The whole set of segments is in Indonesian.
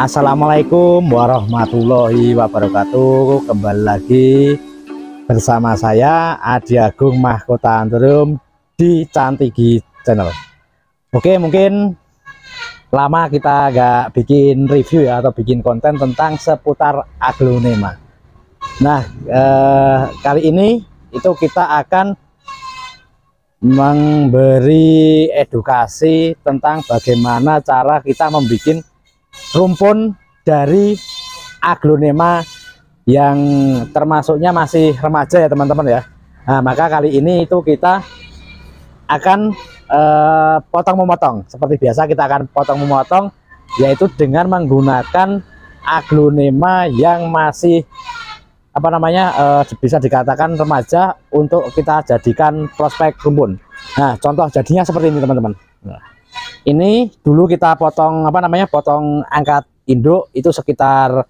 Assalamualaikum warahmatullahi wabarakatuh Kembali lagi bersama saya Adi Agung Mahkota Antrum di Cantigi Channel Oke mungkin lama kita gak bikin review ya atau bikin konten tentang seputar aglonema Nah, eh, kali ini itu kita akan memberi edukasi tentang bagaimana cara kita membuat rumpun dari aglonema yang termasuknya masih remaja ya teman-teman ya. Nah, maka kali ini itu kita akan eh, potong memotong. Seperti biasa kita akan potong memotong yaitu dengan menggunakan aglonema yang masih apa namanya eh, bisa dikatakan remaja untuk kita jadikan prospek rumpun. Nah, contoh jadinya seperti ini teman-teman. Nah, ini dulu kita potong apa namanya potong angkat induk itu sekitar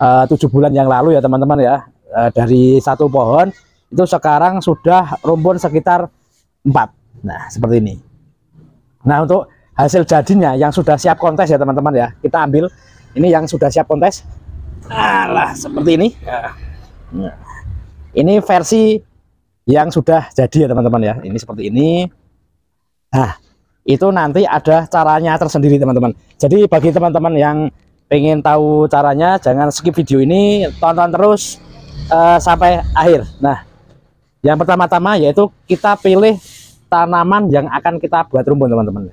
eh, tujuh bulan yang lalu ya teman-teman ya e, dari satu pohon itu sekarang sudah rumpun sekitar empat. Nah seperti ini. Nah untuk hasil jadinya yang sudah siap kontes ya teman-teman ya kita ambil ini yang sudah siap kontes. Alah seperti ini. Ya. Ya. Ini versi yang sudah jadi ya teman-teman ya. Ini seperti ini. Nah, itu nanti ada caranya tersendiri teman-teman. Jadi bagi teman-teman yang ingin tahu caranya, jangan skip video ini, tonton terus uh, sampai akhir. Nah, yang pertama-tama yaitu kita pilih tanaman yang akan kita buat rumpun teman-teman.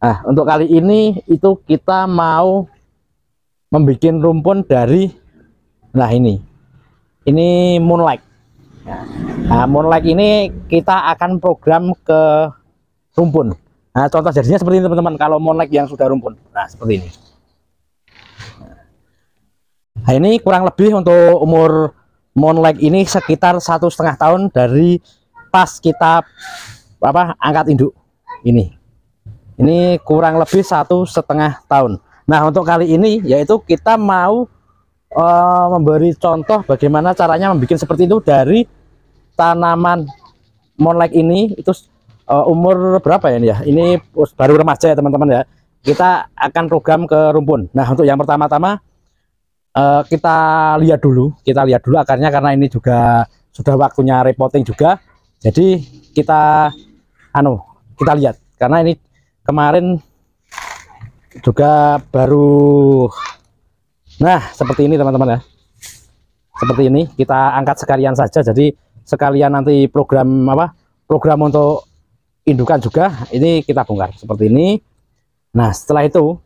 Nah, untuk kali ini itu kita mau membuat rumpun dari nah ini ini Moonlight. Nah, Moonlight ini kita akan program ke rumpun. Nah, contoh jadinya seperti ini teman-teman. Kalau Moonlight yang sudah rumpun, nah seperti ini. Nah, ini kurang lebih untuk umur Moonlight ini sekitar satu setengah tahun dari pas kita apa angkat induk ini. Ini kurang lebih satu setengah tahun. Nah, untuk kali ini yaitu kita mau uh, memberi contoh bagaimana caranya membuat seperti itu dari tanaman monlek ini itu uh, umur berapa ya ini ya ini baru remaja ya teman-teman ya kita akan program ke rumpun nah untuk yang pertama-tama uh, kita lihat dulu kita lihat dulu akarnya karena ini juga sudah waktunya repotting juga jadi kita anu kita lihat karena ini kemarin juga baru Nah, seperti ini teman-teman ya. Seperti ini, kita angkat sekalian saja. Jadi sekalian nanti program apa? Program untuk indukan juga ini kita bongkar seperti ini. Nah, setelah itu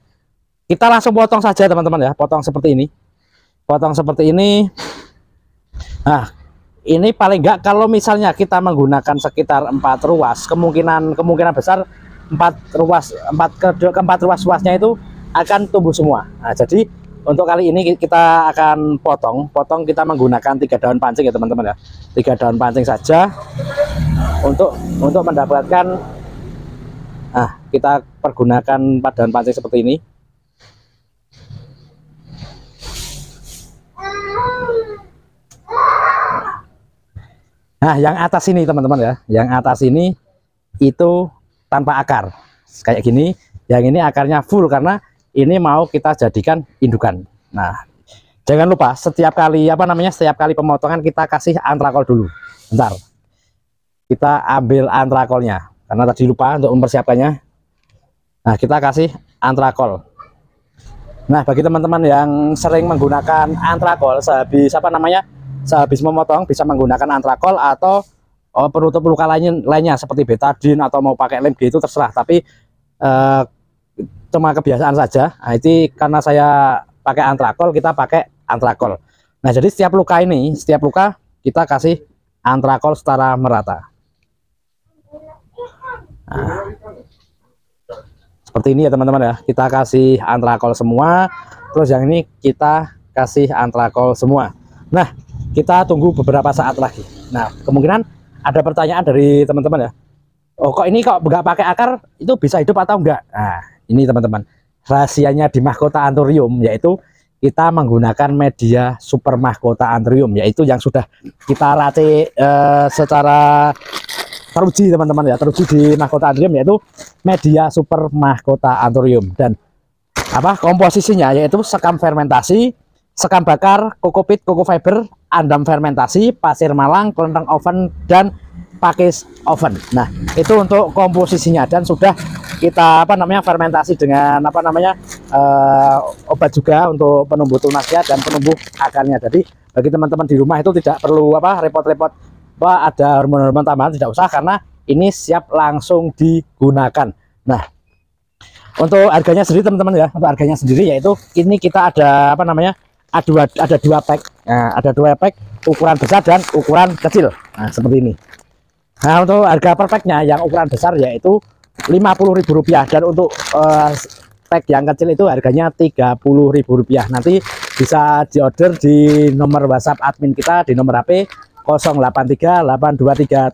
kita langsung potong saja teman-teman ya, potong seperti ini. Potong seperti ini. Nah, ini paling enggak kalau misalnya kita menggunakan sekitar empat ruas, kemungkinan kemungkinan besar empat ruas empat keempat ruas ruasnya itu akan tumbuh semua. Nah, jadi untuk kali ini kita akan potong. Potong kita menggunakan tiga daun pancing ya teman-teman ya. Tiga daun pancing saja untuk untuk mendapatkan nah kita pergunakan empat daun pancing seperti ini. Nah, yang atas ini teman-teman ya, yang atas ini itu tanpa akar kayak gini. Yang ini akarnya full karena ini mau kita jadikan indukan. Nah, jangan lupa setiap kali apa namanya setiap kali pemotongan kita kasih antrakol dulu. Bentar. Kita ambil antrakolnya karena tadi lupa untuk mempersiapkannya. Nah, kita kasih antrakol. Nah, bagi teman-teman yang sering menggunakan antrakol sehabis apa namanya? sehabis memotong bisa menggunakan antrakol atau oh, penutup luka lainnya, lainnya seperti betadin atau mau pakai lem itu terserah, tapi eh, cuma kebiasaan saja nah, itu karena saya pakai antrakol kita pakai antrakol nah jadi setiap luka ini setiap luka kita kasih antrakol secara merata nah, seperti ini ya teman-teman ya kita kasih antrakol semua terus yang ini kita kasih antrakol semua nah kita tunggu beberapa saat lagi nah kemungkinan ada pertanyaan dari teman-teman ya oh kok ini kok nggak pakai akar itu bisa hidup atau enggak nah ini teman-teman, rahasianya di mahkota anthurium yaitu kita menggunakan media super mahkota anthurium yaitu yang sudah kita rati eh, secara teruji teman-teman ya, teruji di mahkota anthurium yaitu media super mahkota anthurium dan apa komposisinya yaitu sekam fermentasi, sekam bakar, kokopit, koko fiber, andam fermentasi, pasir malang, kelenteng oven dan pakai oven. Nah, itu untuk komposisinya dan sudah kita apa namanya fermentasi dengan apa namanya uh, obat juga untuk penumbuh tunasnya dan penumbuh akarnya. Jadi bagi teman-teman di rumah itu tidak perlu apa repot-repot apa ada hormon-hormon tambahan tidak usah karena ini siap langsung digunakan. Nah, untuk harganya sendiri teman-teman ya, untuk harganya sendiri yaitu ini kita ada apa namanya? ada dua ada dua pack. Nah, ada dua pack ukuran besar dan ukuran kecil. Nah, seperti ini. Nah, untuk harga per packnya yang ukuran besar yaitu Rp50.000 dan untuk uh, pack yang kecil itu harganya Rp30.000. Nanti bisa diorder di nomor WhatsApp admin kita di nomor HP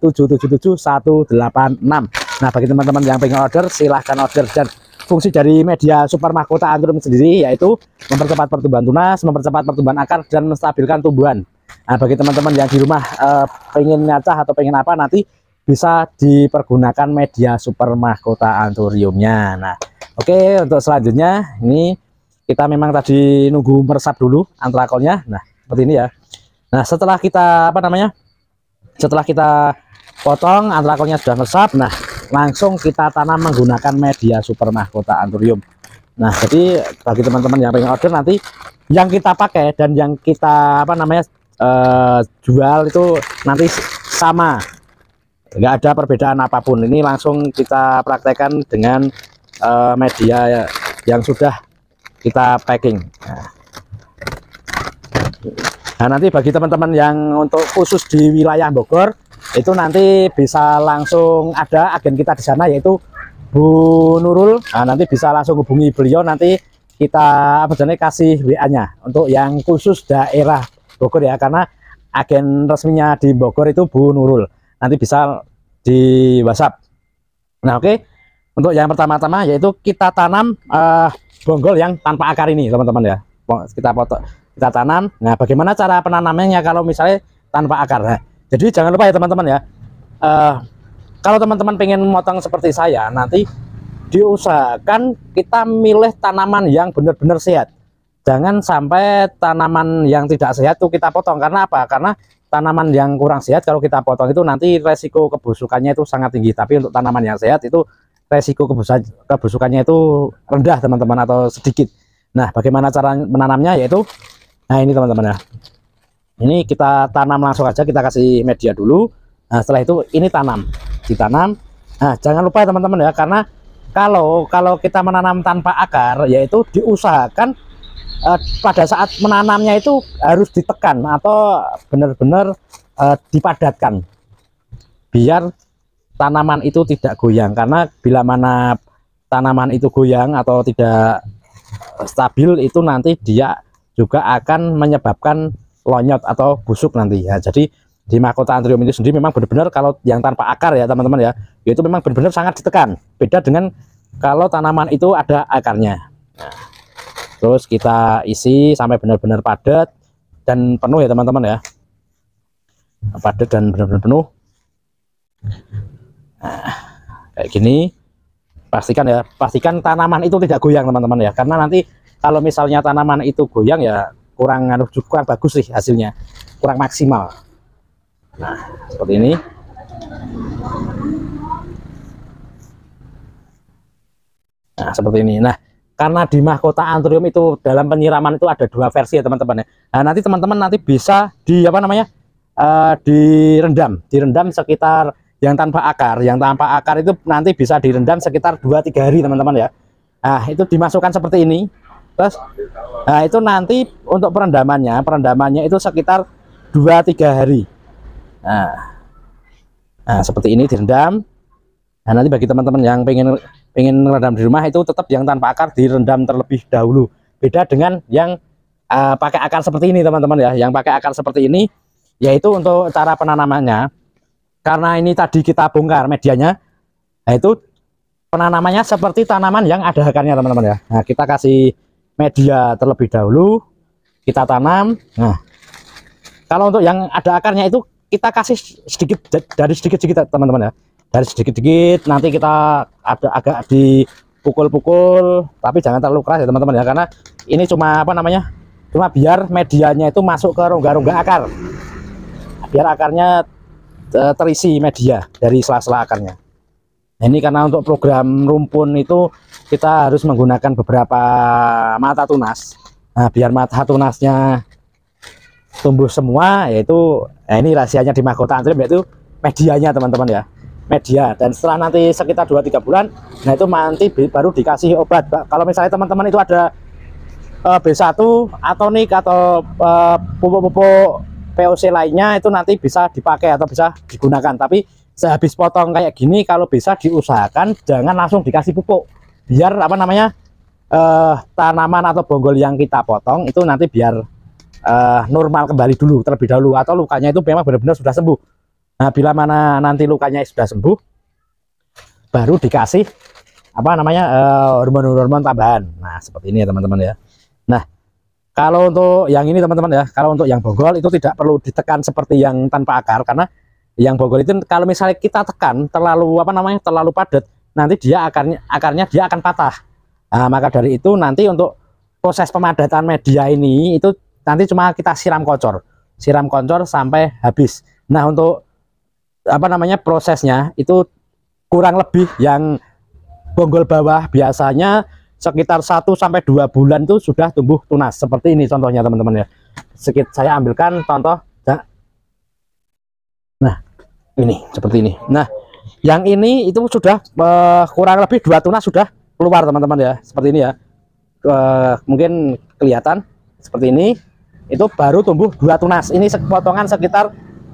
083823777186. Nah, bagi teman-teman yang pengen order silahkan order dan fungsi dari media super mahkota antrum sendiri yaitu mempercepat pertumbuhan tunas, mempercepat pertumbuhan akar dan menstabilkan tumbuhan. Nah, bagi teman-teman yang di rumah eh, pengen ngacah atau pengen apa nanti bisa dipergunakan media super mahkota anturiumnya. Nah, oke okay, untuk selanjutnya ini kita memang tadi nunggu meresap dulu antrakolnya. Nah, seperti ini ya. Nah, setelah kita apa namanya? Setelah kita potong antrakolnya sudah meresap. Nah, langsung kita tanam menggunakan media super mahkota anturium. Nah, jadi bagi teman-teman yang pengen order nanti yang kita pakai dan yang kita apa namanya Eh, jual itu nanti sama nggak ada perbedaan apapun ini langsung kita praktekkan dengan uh, media yang sudah kita packing nah. nanti bagi teman-teman yang untuk khusus di wilayah Bogor itu nanti bisa langsung ada agen kita di sana yaitu Bu Nurul nah, nanti bisa langsung hubungi beliau nanti kita apa kasih WA-nya untuk yang khusus daerah Bogor ya karena agen resminya di Bogor itu Bu Nurul nanti bisa di WhatsApp nah oke okay. untuk yang pertama-tama yaitu kita tanam uh, bonggol yang tanpa akar ini teman-teman ya kita potong, kita tanam nah bagaimana cara penanamannya kalau misalnya tanpa akar nah, jadi jangan lupa ya teman-teman ya uh, kalau teman-teman pengen motong seperti saya nanti diusahakan kita milih tanaman yang benar-benar sehat jangan sampai tanaman yang tidak sehat itu kita potong karena apa karena tanaman yang kurang sehat kalau kita potong itu nanti resiko kebusukannya itu sangat tinggi tapi untuk tanaman yang sehat itu resiko kebusukannya itu rendah teman-teman atau sedikit nah bagaimana cara menanamnya yaitu nah ini teman-teman ya ini kita tanam langsung aja kita kasih media dulu nah setelah itu ini tanam ditanam nah jangan lupa teman-teman ya karena kalau kalau kita menanam tanpa akar yaitu diusahakan eh, pada saat menanamnya itu harus ditekan atau benar-benar eh, dipadatkan biar tanaman itu tidak goyang karena bila mana tanaman itu goyang atau tidak stabil itu nanti dia juga akan menyebabkan lonyot atau busuk nanti ya jadi di mahkota antrium itu sendiri memang benar-benar kalau yang tanpa akar ya teman-teman ya itu memang benar-benar sangat ditekan beda dengan kalau tanaman itu ada akarnya terus kita isi sampai benar-benar padat dan penuh ya teman-teman ya padat dan benar-benar penuh nah, kayak gini pastikan ya pastikan tanaman itu tidak goyang teman-teman ya karena nanti kalau misalnya tanaman itu goyang ya kurang anu, kurang bagus sih hasilnya kurang maksimal nah seperti ini nah seperti ini nah karena di mahkota antrium itu dalam penyiraman itu ada dua versi ya teman-teman ya. Nah, nanti teman-teman nanti bisa di apa namanya? Uh, direndam, direndam sekitar yang tanpa akar, yang tanpa akar itu nanti bisa direndam sekitar 2-3 hari teman-teman ya. Nah, itu dimasukkan seperti ini. Terus nah itu nanti untuk perendamannya, perendamannya itu sekitar 2-3 hari. Nah. Nah, seperti ini direndam Nah, nanti bagi teman-teman yang pengen pengen rendam di rumah itu tetap yang tanpa akar direndam terlebih dahulu. Beda dengan yang uh, pakai akar seperti ini, teman-teman ya. Yang pakai akar seperti ini yaitu untuk cara penanamannya. Karena ini tadi kita bongkar medianya, yaitu nah penanamannya seperti tanaman yang ada akarnya, teman-teman ya. Nah, kita kasih media terlebih dahulu, kita tanam. Nah, kalau untuk yang ada akarnya itu kita kasih sedikit dari sedikit-sedikit, teman-teman ya dari sedikit-sedikit nanti kita ada agak dipukul-pukul tapi jangan terlalu keras ya teman-teman ya karena ini cuma apa namanya cuma biar medianya itu masuk ke rongga-rongga akar biar akarnya e, terisi media dari sela-sela akarnya nah, ini karena untuk program rumpun itu kita harus menggunakan beberapa mata tunas nah, biar mata tunasnya tumbuh semua yaitu nah ini rahasianya di mahkota antrim yaitu medianya teman-teman ya media dan setelah nanti sekitar 2-3 bulan nah itu nanti baru dikasih obat kalau misalnya teman-teman itu ada uh, eh, B1 atau NIK atau eh, pupuk-pupuk POC lainnya itu nanti bisa dipakai atau bisa digunakan tapi sehabis potong kayak gini kalau bisa diusahakan jangan langsung dikasih pupuk biar apa namanya uh, tanaman atau bonggol yang kita potong itu nanti biar uh, normal kembali dulu terlebih dahulu atau lukanya itu memang benar-benar sudah sembuh Nah, bila mana nanti lukanya sudah sembuh, baru dikasih apa namanya eh, hormon-hormon uh, tambahan. Nah, seperti ini ya teman-teman ya. Nah, kalau untuk yang ini teman-teman ya, kalau untuk yang bonggol itu tidak perlu ditekan seperti yang tanpa akar karena yang bonggol itu kalau misalnya kita tekan terlalu apa namanya terlalu padat, nanti dia akarnya akarnya dia akan patah. Nah, maka dari itu nanti untuk proses pemadatan media ini itu nanti cuma kita siram kocor, siram kocor sampai habis. Nah, untuk apa namanya prosesnya itu kurang lebih yang bonggol bawah biasanya sekitar 1 sampai 2 bulan itu sudah tumbuh tunas seperti ini contohnya teman-teman ya. Sekit saya ambilkan contoh Nah, ini seperti ini. Nah, yang ini itu sudah uh, kurang lebih dua tunas sudah keluar teman-teman ya, seperti ini ya. Uh, mungkin kelihatan seperti ini. Itu baru tumbuh dua tunas. Ini potongan sekitar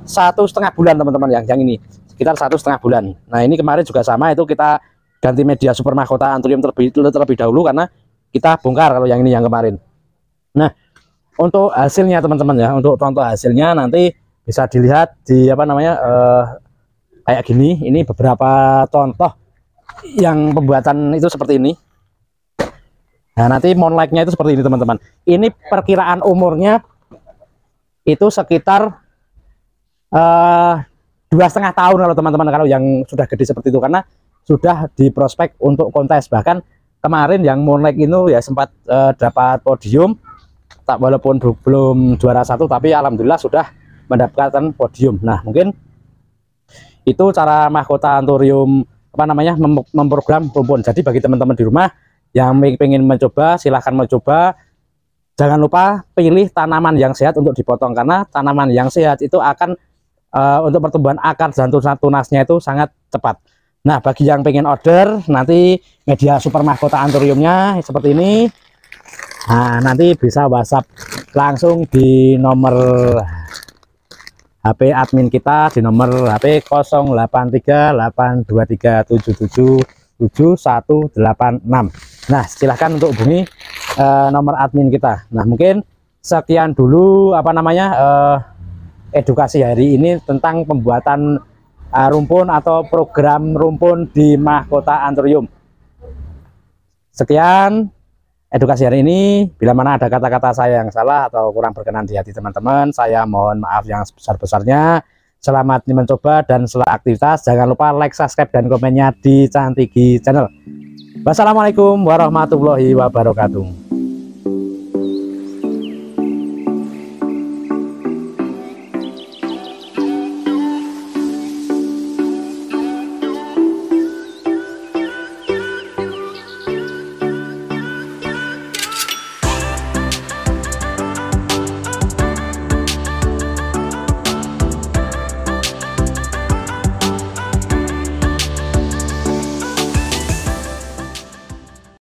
satu setengah bulan teman-teman yang yang ini sekitar satu setengah bulan nah ini kemarin juga sama itu kita ganti media super mahkota antrium terlebih terlebih dahulu karena kita bongkar kalau yang ini yang kemarin nah untuk hasilnya teman-teman ya untuk contoh hasilnya nanti bisa dilihat di apa namanya eh, kayak gini ini beberapa contoh yang pembuatan itu seperti ini nah nanti moonlight-nya itu seperti ini teman-teman ini perkiraan umurnya itu sekitar Eh, dua setengah tahun kalau teman-teman kalau yang sudah gede seperti itu karena sudah diprospek untuk kontes bahkan kemarin yang Moonlight itu ya sempat uh, dapat podium tak walaupun belum juara satu tapi alhamdulillah sudah mendapatkan podium nah mungkin itu cara mahkota anturium apa namanya mem memprogram rumpun jadi bagi teman-teman di rumah yang ingin mencoba silahkan mencoba jangan lupa pilih tanaman yang sehat untuk dipotong karena tanaman yang sehat itu akan uh, untuk pertumbuhan akar jantung tunasnya itu sangat cepat. Nah, bagi yang pengen order, nanti media super mahkota anturiumnya seperti ini. Nah, nanti bisa WhatsApp langsung di nomor HP admin kita di nomor HP 083823777186. Nah, silahkan untuk hubungi uh, nomor admin kita. Nah, mungkin sekian dulu apa namanya uh, edukasi hari ini tentang pembuatan uh, rumpun atau program rumpun di mahkota antorium. Sekian edukasi hari ini. Bila mana ada kata-kata saya yang salah atau kurang berkenan di hati teman-teman, saya mohon maaf yang sebesar-besarnya. Selamat mencoba dan selamat aktivitas. Jangan lupa like, subscribe, dan komennya di Cantigi Channel. Wassalamualaikum warahmatullahi wabarakatuh.